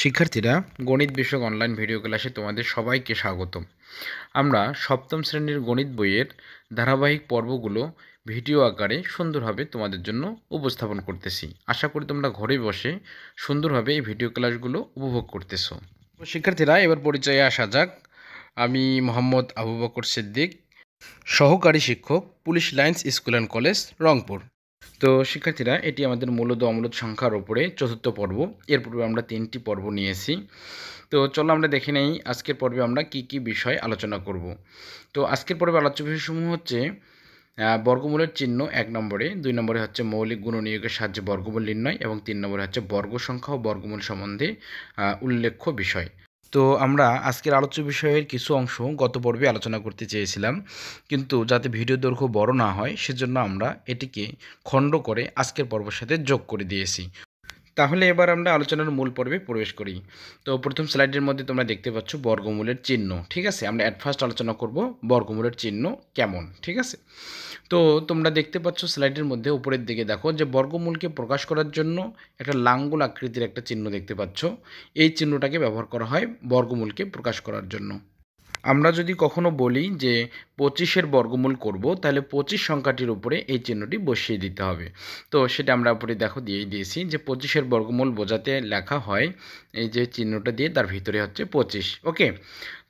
শিক্ষার্থীরা গণিত বিষয়ক অনলাইন ভিডিও ক্লাসে তোমাদের সবাইকে স্বাগতম আমরা সপ্তম শ্রেণীর গণিত বইয়ের ধারাবাহিক পর্বগুলো ভিডিও আকারে সুন্দরভাবে তোমাদের জন্য উপস্থাপন করতেছি আশা করি তোমরা ঘরে বসে সুন্দরভাবে এই ভিডিও ক্লাসগুলো উপভোগ করতেছ শিক্ষার্থীরা এবার পরিচয়ে আসা যাক আমি মোহাম্মদ আবু বকর সিদ্দিক সহকারী শিক্ষক police lines school and college Rangpur তো শিক্ষার্থীরা এটি আমাদের মূলত অমূলত সংখ্যার ওপরে চতুর্থ পর্ব এর পূর্বে আমরা তিনটি পর্ব নিয়েছি তো চলো আমরা দেখে নেই আজকের পর্বে আমরা কি কি বিষয় আলোচনা করব তো আজকের পর্বে আলোচ্য বিষয়সমূহ হচ্ছে বর্গমূলের চিহ্ন এক নম্বরে দুই নম্বরে হচ্ছে মৌলিক নিয়োগের সাহায্যে বর্গমূল নির্ণয় এবং তিন নম্বরে হচ্ছে বর্গ সংখ্যা ও বর্গমূল সম্বন্ধে উল্লেখ্য বিষয় তো আমরা আজকের আলোচ্য বিষয়ের কিছু অংশ গত পর্বে আলোচনা করতে চেয়েছিলাম কিন্তু যাতে ভিডিও দৈর্ঘ্য বড় না হয় সেজন্য আমরা এটিকে খণ্ড করে আজকের পর্বের সাথে যোগ করে দিয়েছি তাহলে এবার আমরা আলোচনার মূল পর্বে প্রবেশ করি তো প্রথম স্লাইডের মধ্যে তোমরা দেখতে পাচ্ছ বর্গমূলের চিহ্ন ঠিক আছে আমরা অ্যাডফার্স্ট আলোচনা করব বর্গমূলের চিহ্ন কেমন ঠিক আছে তো তোমরা দেখতে পাচ্ছ স্লাইডের মধ্যে উপরের দিকে দেখো যে বর্গমূলকে প্রকাশ করার জন্য একটা লাঙ্গুল আকৃতির একটা চিহ্ন দেখতে পাচ্ছ এই চিহ্নটাকে ব্যবহার করা হয় বর্গমূলকে প্রকাশ করার জন্য আমরা যদি কখনো বলি যে পঁচিশের বর্গমূল করব তাহলে পঁচিশ সংখ্যাটির উপরে এই চিহ্নটি বসিয়ে দিতে হবে তো সেটা আমরা উপরে দেখো দিয়ে দিয়েছি যে পঁচিশের বর্গমূল বোঝাতে লেখা হয় এই যে চিহ্নটা দিয়ে তার ভিতরে হচ্ছে পঁচিশ ওকে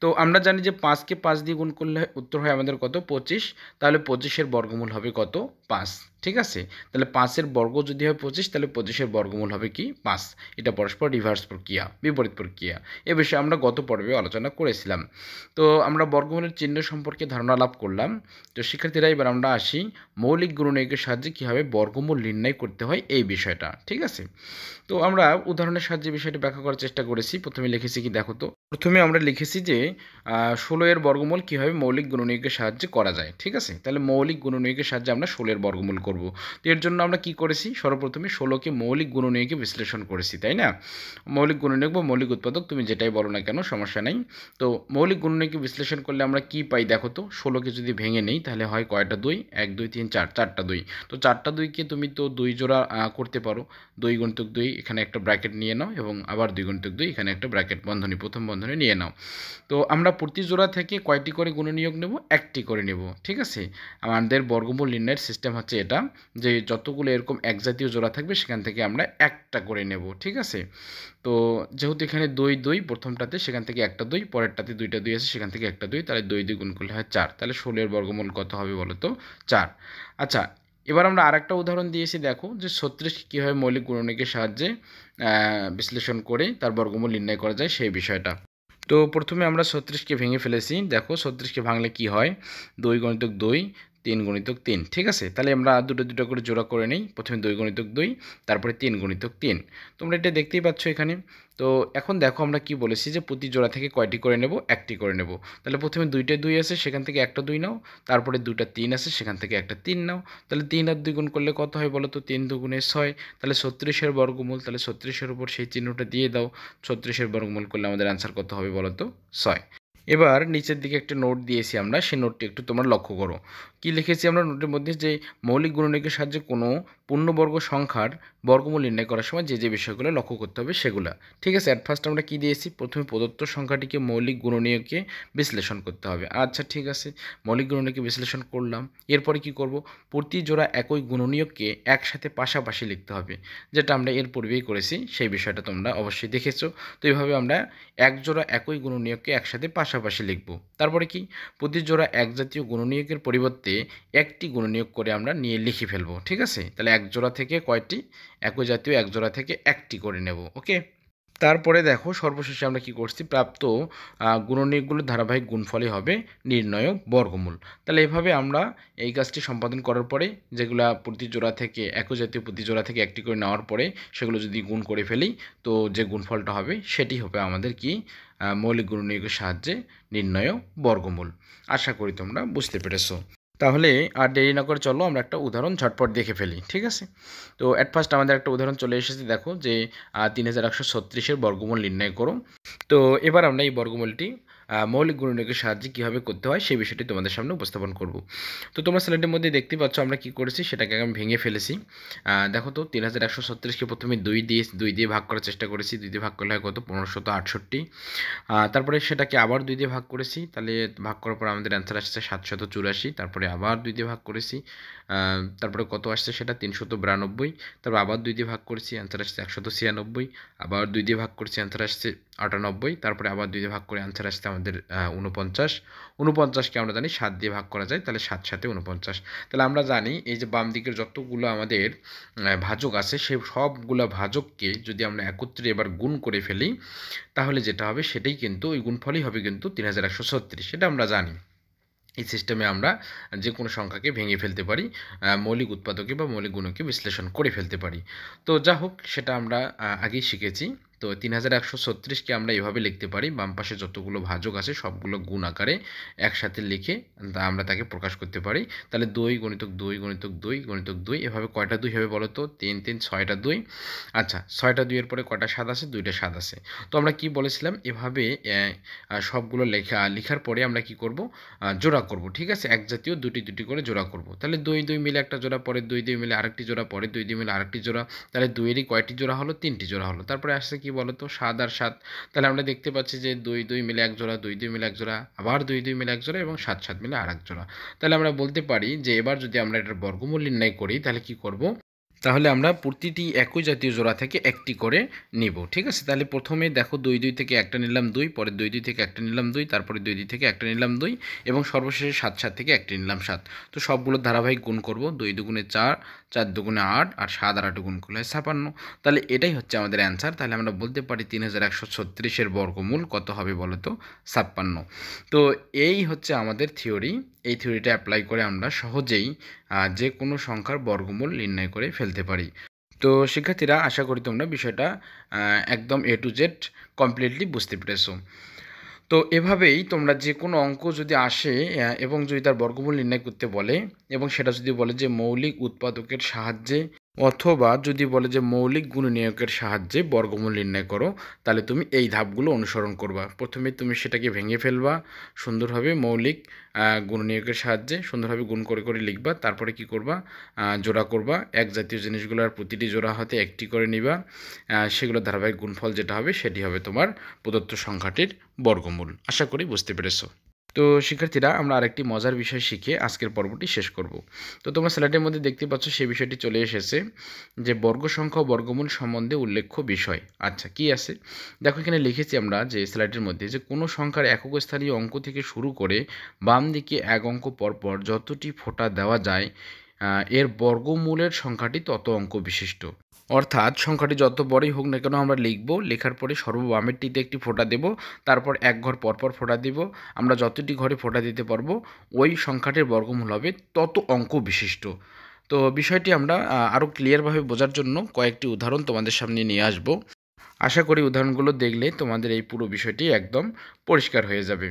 তো আমরা জানি যে পাঁচকে পাঁচ দিয়ে গুণ করলে উত্তর হয় আমাদের কত পঁচিশ তাহলে পঁচিশের বর্গমূল হবে কত পাঁচ ঠিক আছে তাহলে পাঁচের বর্গ যদি হয় পঁচিশ তাহলে পঁচিশের বর্গমূল হবে কি পাঁচ এটা পরস্পর রিভার্স প্রক্রিয়া বিপরীত প্রক্রিয়া এ বিষয়ে আমরা গত পর্বে আলোচনা করেছিলাম তো আমরা বর্গমূলের চিহ্ন সম্পর্কে ধারণা লাভ করলাম তো শিক্ষার্থীরা এবার আমরা আসি মৌলিক গুণনীয়কের সাহায্যে কীভাবে বর্গমূল নির্ণয় করতে হয় এই বিষয়টা ঠিক আছে তো আমরা উদাহরণের সাহায্যে বিষয়টি ব্যাখ্যা করার চেষ্টা করেছি প্রথমে লিখেছি কি দেখো তো প্রথমে আমরা লিখেছি যে ষোলো এর বর্গমূল কীভাবে মৌলিক গুণনীয়কের সাহায্যে করা যায় ঠিক আছে তাহলে মৌলিক গুণনীয়কের সাহায্যে আমরা ষোলের বর্গমূল করব তো এর জন্য আমরা কি করেছি সর্বপ্রথমে ষোলোকে মৌলিক গুণনীয়কে বিশ্লেষণ করেছি তাই না মৌলিক গুণনীয়ক বা মৌলিক উৎপাদক তুমি যেটাই বলো না কেন সমস্যা নেই তো মৌলিক গুণনীয়কে বিশ্লেষণ করলে আমরা কি পাই দেখো তো ষোলোকে যদি ভেঙে নেই তাহলে হয় কয়টা দুই এক দুই তিন চার চারটা দুই তো চারটা দুইকে তুমি তো দুই জোড়া করতে পারো দুই গণিতক দুই এখানে একটা ব্র্যাকেট নিয়ে নাও এবং আবার দুই গণিতক দুই এখানে একটা ব্র্যাকেট বন্ধনী প্রথম বন্ধনী নিয়ে নাও তো আমরা প্রতি জোড়া থেকে কয়টি করে নিয়োগ নেব একটি করে নেব ঠিক আছে আমাদের বর্গমূল নির্ণয়ের সিস্টেম হচ্ছে এটা যে যতগুলো এরকম এক জাতীয় জোড়া থাকবে সেখান থেকে আমরা একটা করে নেব ঠিক আছে তো যেহেতু এখানে দই দই প্রথমটাতে সেখান থেকে একটা দই পরেরটাতে দুইটা দুই আছে সেখান থেকে একটা দই তাহলে দই দুই গুণ করলে হয় চার তাহলে ষোলোর বর্গমূল কত হবে বলো তো চার আচ্ছা এবার আমরা আরেকটা উদাহরণ দিয়েছি দেখো যে ছত্রিশ কীভাবে মৌলিক গুণনীকের সাহায্যে বিশ্লেষণ করে তার বর্গমূল নির্ণয় করা যায় সেই বিষয়টা তো প্রথমে আমরা ছত্রিশকে ভেঙে ফেলেছি দেখো ছত্রিশকে ভাঙলে কি হয় দুই গণিতক দুই তিন গণিতক তিন ঠিক আছে তাহলে আমরা দুটো দুটো করে জোড়া করে নিই প্রথমে দুই গণিতক দুই তারপরে তিন গণিতক তিন তোমরা এটা দেখতেই পাচ্ছ এখানে তো এখন দেখো আমরা কি বলেছি যে প্রতি জোড়া থেকে কয়টি করে নেব একটি করে নেব তাহলে প্রথমে দুইটা দুই আছে সেখান থেকে একটা দুই নাও তারপরে দুটা তিন আছে সেখান থেকে একটা তিন নাও তাহলে তিন আর দুই গুণ করলে কত হয় বলো তো তিন দুগুণে ছয় তাহলে ছত্রিশের বর্গমূল তাহলে ছত্রিশের উপর সেই চিহ্নটা দিয়ে দাও ছত্রিশের বর্গমূল করলে আমাদের অ্যান্সার কত হবে বলো তো ছয় এবার নিচের দিকে একটা নোট দিয়েছি আমরা সেই নোটটি একটু তোমরা লক্ষ্য করো কি লিখেছি আমরা নোটের মধ্যে যে মৌলিক গুণনীয়কের সাহায্যে কোনো পূর্ণবর্গ সংখ্যার বর্গমূল নির্ণয় করার সময় যে যে বিষয়গুলো লক্ষ্য করতে হবে সেগুলো ঠিক আছে অ্যাট ফার্স্ট আমরা কী দিয়েছি প্রথমে প্রদত্ত সংখ্যাটিকে মৌলিক গুণনীয়কে বিশ্লেষণ করতে হবে আচ্ছা ঠিক আছে মৌলিক গুণনীয়কে বিশ্লেষণ করলাম এরপরে কি করব প্রতি জোড়া একই গুণনীয়ককে একসাথে পাশাপাশি লিখতে হবে যেটা আমরা এর পূর্বেই করেছি সেই বিষয়টা তোমরা অবশ্যই দেখেছো তো এইভাবে আমরা এক জোড়া একই গুণনীয়ককে একসাথে পাশাপাশি লিখব তারপরে কি প্রতি জোড়া এক জাতীয় গুণনীয়কের পরিবর্তে মধ্যে একটি গুণনীয়োগ করে আমরা নিয়ে লিখে ফেলবো ঠিক আছে তাহলে এক জোড়া থেকে কয়টি একই জাতীয় এক জোড়া থেকে একটি করে নেব ওকে তারপরে দেখো সর্বশেষে আমরা কি করছি প্রাপ্ত গুণনীয়কগুলোর ধারাবাহিক গুণফলই হবে নির্ণয়ক বর্গমূল তাহলে এভাবে আমরা এই কাজটি সম্পাদন করার পরে যেগুলো প্রতি জোড়া থেকে একই জাতীয় প্রতি জোড়া থেকে একটি করে নেওয়ার পরে সেগুলো যদি গুণ করে ফেলি তো যে গুণফলটা হবে সেটি হবে আমাদের কি মৌলিক গুণনীয়কের সাহায্যে নির্ণয় বর্গমূল আশা করি তোমরা বুঝতে পেরেছো তাহলে আর দেরি না করে চলো আমরা একটা উদাহরণ ঝটপট দেখে ফেলি ঠিক আছে তো অ্যাট ফার্স্ট আমাদের একটা উদাহরণ চলে এসেছে দেখো যে তিন হাজার একশো ছত্রিশের বর্গমূল নির্ণয় করো তো এবার আমরা এই বর্গমূলটি মৌলিক গুণনীয়কের সাহায্যে কীভাবে করতে হয় সেই বিষয়টি তোমাদের সামনে উপস্থাপন করব তো তোমরা স্লাইডের মধ্যে দেখতে পাচ্ছ আমরা কি করেছি সেটাকে আমি ভেঙে ফেলেছি দেখো তো তিন হাজার একশো ছত্রিশকে প্রথমে দুই দিয়ে দুই দিয়ে ভাগ করার চেষ্টা করেছি দুই দিয়ে ভাগ করলে হয় কত পনেরোশত আটষট্টি তারপরে সেটাকে আবার দুই দিয়ে ভাগ করেছি তাহলে ভাগ করার পর আমাদের অ্যান্সার আসছে সাতশত চুরাশি তারপরে আবার দুই দিয়ে ভাগ করেছি তারপরে কত আসছে সেটা তিনশত বিরানব্বই তারপর আবার দুই দিয়ে ভাগ করেছি অ্যান্সার আসছে একশত ছিয়ানব্বই আবার দুই দিয়ে ভাগ করেছি অ্যান্সার আসছে আটানব্বই তারপরে আবার দুই দিয়ে ভাগ করে অ্যান্সার আসছে আমাদের আমাদের উনপঞ্চাশ উনপঞ্চাশকে আমরা জানি সাত দিয়ে ভাগ করা যায় তাহলে সাত সাথে উনপঞ্চাশ তাহলে আমরা জানি এই যে বাম দিকের যতগুলো আমাদের ভাজক আছে সে সবগুলো ভাজককে যদি আমরা একত্রে এবার গুণ করে ফেলি তাহলে যেটা হবে সেটাই কিন্তু ওই গুণফলই হবে কিন্তু তিন হাজার একশো ছত্রিশ সেটা আমরা জানি এই সিস্টেমে আমরা যে কোনো সংখ্যাকে ভেঙে ফেলতে পারি মৌলিক উৎপাদকে বা মৌলিক গুণকে বিশ্লেষণ করে ফেলতে পারি তো যা হোক সেটা আমরা আগেই শিখেছি তো তিন হাজার একশো ছত্রিশকে আমরা এভাবে লিখতে পারি বাম পাশে যতগুলো ভাজক আছে সবগুলো গুণ আকারে একসাথে লিখে আমরা তাকে প্রকাশ করতে পারি তাহলে দুই গণিতক দুই গণিতক দুই গণিতক দুই এভাবে কয়টা দুই হবে বলো তো তিন তিন ছয়টা দুই আচ্ছা ছয়টা দুইয়ের পরে কয়টা সাত আছে দুইটা সাত আছে তো আমরা কি বলেছিলাম এভাবে সবগুলো লেখা লেখার পরে আমরা কি করব জোড়া করব ঠিক আছে এক জাতীয় দুটি দুটি করে জোড়া করব তাহলে দুই দুই মিলে একটা জোড়া পরে দুই দুই মিলে আরেকটি জোড়া পরে দুই দুই মিলে আরেকটি জোড়া তাহলে দুইয়েরই কয়টি জোড়া হলো তিনটি জোড়া হলো তারপরে আসছে কি কি বলো তো সাত আর সাত তাহলে আমরা দেখতে পাচ্ছি যে দুই দুই মিলে এক জোড়া দুই দুই মিলে এক জোড়া আবার দুই দুই মিলে এক জোড়া এবং সাত সাত মিলে আর এক জোড়া তাহলে আমরা বলতে পারি যে এবার যদি আমরা এটার বর্গমূল নির্ণয় করি তাহলে কি করব তাহলে আমরা প্রতিটি একই জাতীয় জোড়া থেকে একটি করে নিব ঠিক আছে তাহলে প্রথমে দেখো দুই দুই থেকে একটা নিলাম দুই পরে দুই দুই থেকে একটা নিলাম দুই তারপরে দুই দুই থেকে একটা নিলাম দুই এবং সর্বশেষে সাত সাত থেকে একটি নিলাম সাত তো সবগুলো ধারাবাহিক গুণ করব দুই দুগুণে চার চার দুগুণে আট আর সাত আর আট গুণ করলে ছাপান্ন তাহলে এটাই হচ্ছে আমাদের অ্যান্সার তাহলে আমরা বলতে পারি তিন হাজার একশো ছত্রিশের বর্গমূল কত হবে বলো তো ছাপ্পান্ন তো এই হচ্ছে আমাদের থিওরি এই থিওরিটা অ্যাপ্লাই করে আমরা সহজেই যে কোনো সংখ্যার বর্গমূল নির্ণয় করে ফেলতে পারি তো শিক্ষার্থীরা আশা করি তোমরা বিষয়টা একদম এ টু জেড কমপ্লিটলি বুঝতে পেরেছো তো এভাবেই তোমরা যে কোনো অঙ্ক যদি আসে এবং যদি তার বর্গমূল নির্ণয় করতে বলে এবং সেটা যদি বলে যে মৌলিক উৎপাদকের সাহায্যে অথবা যদি বলে যে মৌলিক গুণ নিয়োগের সাহায্যে বর্গমূল নির্ণয় করো তাহলে তুমি এই ধাপগুলো অনুসরণ করবা প্রথমে তুমি সেটাকে ভেঙে ফেলবা সুন্দরভাবে মৌলিক গুণ নিয়োগের সাহায্যে সুন্দরভাবে গুণ করে করে লিখবা তারপরে কি করবা জোড়া করবা এক জাতীয় জিনিসগুলোর প্রতিটি জোড়া হতে একটি করে নিবা সেগুলো ধারাবাহিক গুণফল যেটা হবে সেটি হবে তোমার প্রদত্ত সংখ্যাটির বর্গমূল আশা করি বুঝতে পেরেছো তো শিক্ষার্থীরা আমরা আরেকটি মজার বিষয় শিখে আজকের পর্বটি শেষ করব তো তোমরা স্লাইডের মধ্যে দেখতে পাচ্ছ সেই বিষয়টি চলে এসেছে যে বর্গ সংখ্যা বর্গমূল সম্বন্ধে উল্লেখ্য বিষয় আচ্ছা কি আছে দেখো এখানে লিখেছি আমরা যে স্লাইডের মধ্যে যে কোনো সংখ্যার একক স্থানীয় অঙ্ক থেকে শুরু করে বাম দিকে এক অঙ্ক পরপর যতটি ফোঁটা দেওয়া যায় এর বর্গমূলের সংখ্যাটি তত অঙ্ক বিশিষ্ট অর্থাৎ সংখ্যাটি যত বড়ই হোক না কেন আমরা লিখব লেখার পরে সর্ববামেরটিতে একটি ফোঁটা দেব তারপর এক ঘর পরপর ফোঁটা দেব আমরা যতটি ঘরে ফোঁটা দিতে পারবো ওই সংখ্যাটির বর্গমূল হবে তত অঙ্ক বিশিষ্ট তো বিষয়টি আমরা আরও ক্লিয়ারভাবে বোঝার জন্য কয়েকটি উদাহরণ তোমাদের সামনে নিয়ে আসব আশা করি উদাহরণগুলো দেখলে তোমাদের এই পুরো বিষয়টি একদম পরিষ্কার হয়ে যাবে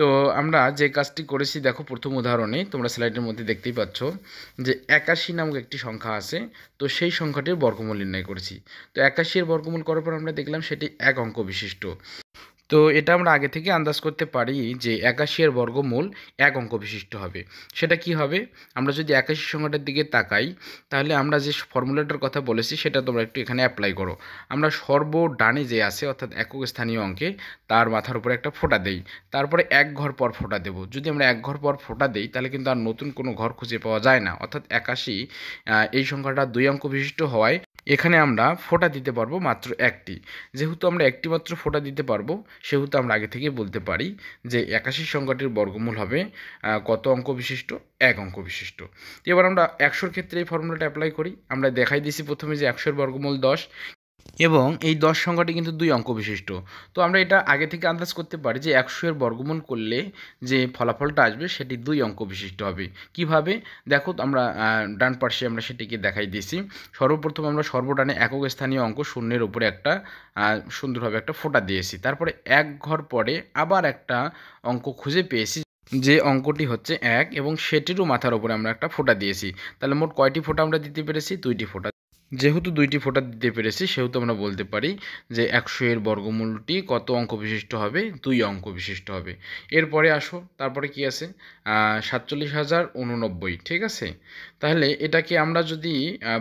তো আমরা যে কাজটি করেছি দেখো প্রথম উদাহরণে তোমরা স্লাইডের মধ্যে দেখতেই পাচ্ছ যে একাশি নামক একটি সংখ্যা আছে তো সেই সংখ্যাটির বর্গমূল নির্ণয় করেছি তো একাশি এর বর্গমূল করার পর আমরা দেখলাম সেটি এক অঙ্ক বিশিষ্ট তো এটা আমরা আগে থেকে আন্দাজ করতে পারি যে একাশি এর বর্গমূল এক অঙ্ক বিশিষ্ট হবে সেটা কি হবে আমরা যদি একাশি সংখ্যাটার দিকে তাকাই তাহলে আমরা যে ফর্মুলাটার কথা বলেছি সেটা তোমরা একটু এখানে অ্যাপ্লাই করো আমরা সর্ব ডানে যে আছে অর্থাৎ একক স্থানীয় অঙ্কে তার মাথার উপরে একটা ফোঁটা দেই তারপরে এক ঘর পর ফোঁটা দেব যদি আমরা এক ঘর পর ফোঁটা দেই তাহলে কিন্তু আর নতুন কোনো ঘর খুঁজে পাওয়া যায় না অর্থাৎ একাশি এই সংখ্যাটা দুই অঙ্ক বিশিষ্ট হওয়ায় এখানে আমরা ফোঁটা দিতে পারবো মাত্র একটি যেহেতু আমরা একটি মাত্র ফোঁটা দিতে পারবো সেহেতু আমরা আগে থেকে বলতে পারি যে একাশি সংখ্যাটির বর্গমূল হবে কত অঙ্ক বিশিষ্ট এক অঙ্ক বিশিষ্ট এবার আমরা একশোর ক্ষেত্রে এই ফর্মুলাটা অ্যাপ্লাই করি আমরা দেখাই দিয়েছি প্রথমে যে একশোর বর্গমূল দশ এবং এই দশ সংখ্যাটি কিন্তু দুই অঙ্ক বিশিষ্ট তো আমরা এটা আগে থেকে আন্দাজ করতে পারি যে একশো এর বর্গমূল করলে যে ফলাফলটা আসবে সেটি দুই অঙ্ক বিশিষ্ট হবে কিভাবে দেখো আমরা ডান পার্শ্বে আমরা সেটিকে দেখাই দিয়েছি সর্বপ্রথম আমরা সর্বডানে একক স্থানীয় অঙ্ক শূন্যের উপরে একটা সুন্দরভাবে একটা ফোটা দিয়েছি তারপরে এক ঘর পরে আবার একটা অঙ্ক খুঁজে পেয়েছি যে অঙ্কটি হচ্ছে এক এবং সেটিরও মাথার উপরে আমরা একটা ফোটা দিয়েছি তাহলে মোট কয়টি ফোটা আমরা দিতে পেরেছি দুইটি ফোটা যেহেতু দুইটি ফোঁটা দিতে পেরেছি সেহেতু আমরা বলতে পারি যে একশো এর বর্গমূলটি কত অঙ্ক বিশিষ্ট হবে দুই অঙ্ক বিশিষ্ট হবে এরপরে আসো তারপরে কি আছে সাতচল্লিশ হাজার উননব্বই ঠিক আছে তাহলে এটাকে আমরা যদি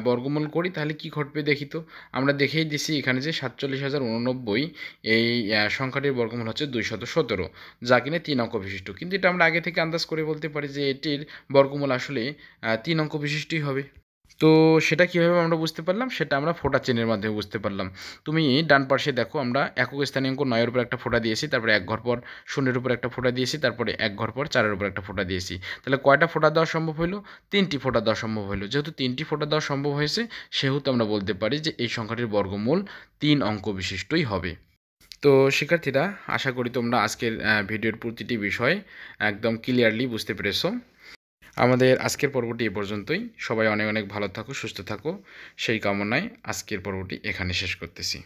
বর্গমূল করি তাহলে কি ঘটবে দেখি তো আমরা দেখেই দিছি এখানে যে সাতচল্লিশ হাজার উননব্বই এই সংখ্যাটির বর্গমূল হচ্ছে দুইশত সতেরো যা কিনা তিন অঙ্ক বিশিষ্ট কিন্তু এটা আমরা আগে থেকে আন্দাজ করে বলতে পারি যে এটির বর্গমূল আসলে তিন অঙ্ক বিশিষ্টই হবে তো সেটা কীভাবে আমরা বুঝতে পারলাম সেটা আমরা ফোটা চেনের মাধ্যমে বুঝতে পারলাম তুমি ডান পাশে দেখো আমরা একক স্থানীয়ঙ্ক নয়ের উপর একটা ফোটা দিয়েছি তারপরে এক ঘর পর শূন্যের উপর একটা ফোটা দিয়েছি তারপরে এক ঘর পর চারের উপর একটা ফোটা দিয়েছি তাহলে কয়টা ফোটা দেওয়া সম্ভব হলো তিনটি ফোটা দেওয়া সম্ভব হলো যেহেতু তিনটি ফোটা দেওয়া সম্ভব হয়েছে সেহেতু আমরা বলতে পারি যে এই সংখ্যাটির বর্গমূল তিন অঙ্ক বিশিষ্টই হবে তো শিক্ষার্থীরা আশা করি তোমরা আজকের ভিডিওর প্রতিটি বিষয় একদম ক্লিয়ারলি বুঝতে পেরেছো আমাদের আজকের পর্বটি এ পর্যন্তই সবাই অনেক অনেক ভালো থাকো সুস্থ থাকো সেই কামনায় আজকের পর্বটি এখানে শেষ করতেছি